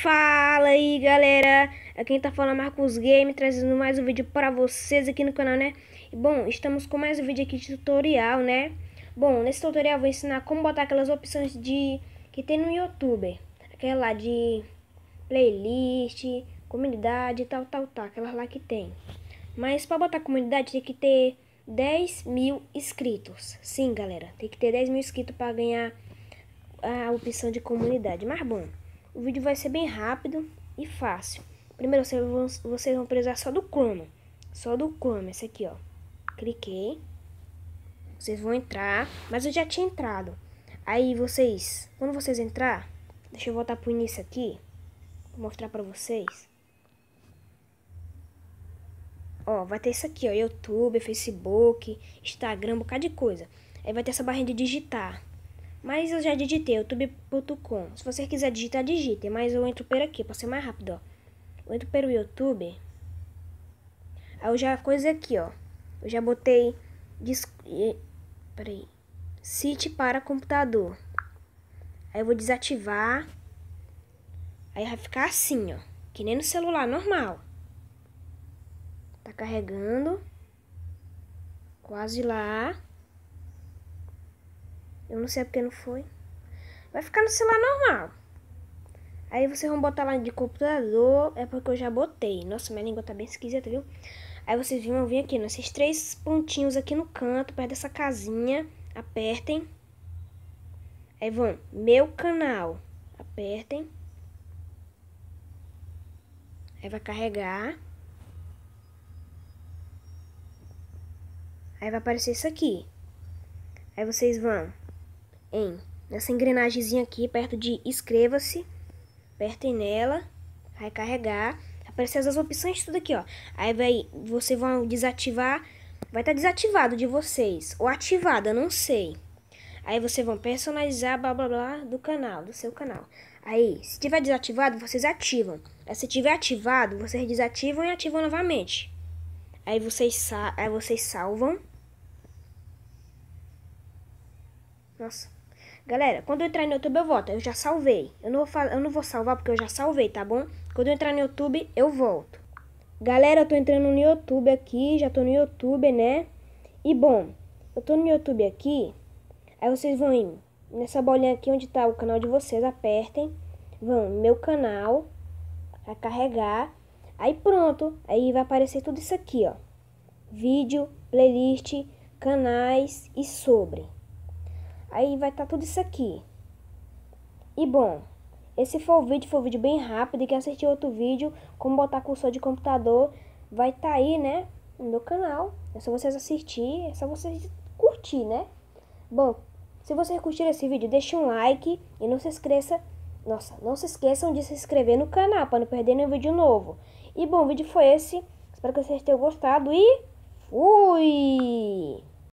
Fala aí galera, aqui tá falando é Marcos Game, trazendo mais um vídeo para vocês aqui no canal, né? bom, estamos com mais um vídeo aqui de tutorial, né? Bom, nesse tutorial eu vou ensinar como botar aquelas opções de que tem no YouTube. Aquela lá de playlist, comunidade, tal, tal, tal, aquelas lá que tem. Mas para botar comunidade tem que ter 10 mil inscritos. Sim, galera, tem que ter 10 mil inscritos para ganhar a opção de comunidade, mas bom... O vídeo vai ser bem rápido e fácil. Primeiro vocês vão, vocês vão precisar só do Chrome. Só do Chrome, esse aqui, ó. Cliquei. Vocês vão entrar, mas eu já tinha entrado. Aí vocês, quando vocês entrar, deixa eu voltar pro início aqui. Vou mostrar pra vocês. Ó, vai ter isso aqui, ó. YouTube, Facebook, Instagram, um bocado de coisa. Aí vai ter essa barrinha de digitar. Mas eu já digitei, youtube.com. Se você quiser digitar, digite. Mas eu entro pelo aqui, pra ser mais rápido, ó. Eu entro pelo YouTube. Aí eu já coisa aqui, ó. Eu já botei... Disc... Peraí. Cite para computador. Aí eu vou desativar. Aí vai ficar assim, ó. Que nem no celular, normal. Tá carregando. Quase lá. Eu não sei porque não foi. Vai ficar no celular normal. Aí vocês vão botar lá de computador. É porque eu já botei. Nossa, minha língua tá bem esquisita, viu? Aí vocês vão vir aqui nesses né? três pontinhos aqui no canto, perto dessa casinha. Apertem. Aí vão, meu canal. Apertem. Aí vai carregar. Aí vai aparecer isso aqui. Aí vocês vão em nessa engrenagemzinha aqui, perto de inscreva-se, apertem nela, vai carregar, aparecer as opções tudo aqui, ó. Aí vai, você vão desativar, vai estar tá desativado de vocês, ou ativado, eu não sei. Aí você vão personalizar blá blá blá do canal, do seu canal. Aí, se tiver desativado, vocês ativam. Aí, se tiver ativado, vocês desativam e ativam novamente. Aí vocês, sa aí vocês salvam. Nossa. Galera, quando eu entrar no YouTube eu volto. Eu já salvei. Eu não, vou eu não vou salvar porque eu já salvei, tá bom? Quando eu entrar no YouTube, eu volto. Galera, eu tô entrando no YouTube aqui. Já tô no YouTube, né? E bom, eu tô no YouTube aqui. Aí vocês vão em nessa bolinha aqui onde tá o canal de vocês. Apertem. Vão meu canal. Vai carregar. Aí pronto. Aí vai aparecer tudo isso aqui, ó. Vídeo, playlist, canais e sobre. Aí vai estar tá tudo isso aqui. E bom, esse foi o vídeo, foi um vídeo bem rápido. E quem assistiu outro vídeo, como botar cursor de computador, vai estar tá aí, né? No meu canal. É só vocês assistir, é só vocês curtir, né? Bom, se vocês curtiram esse vídeo, deixe um like e não se esqueça... Nossa, não se esqueçam de se inscrever no canal para não perder nenhum vídeo novo. E bom, o vídeo foi esse. Espero que vocês tenham gostado e fui!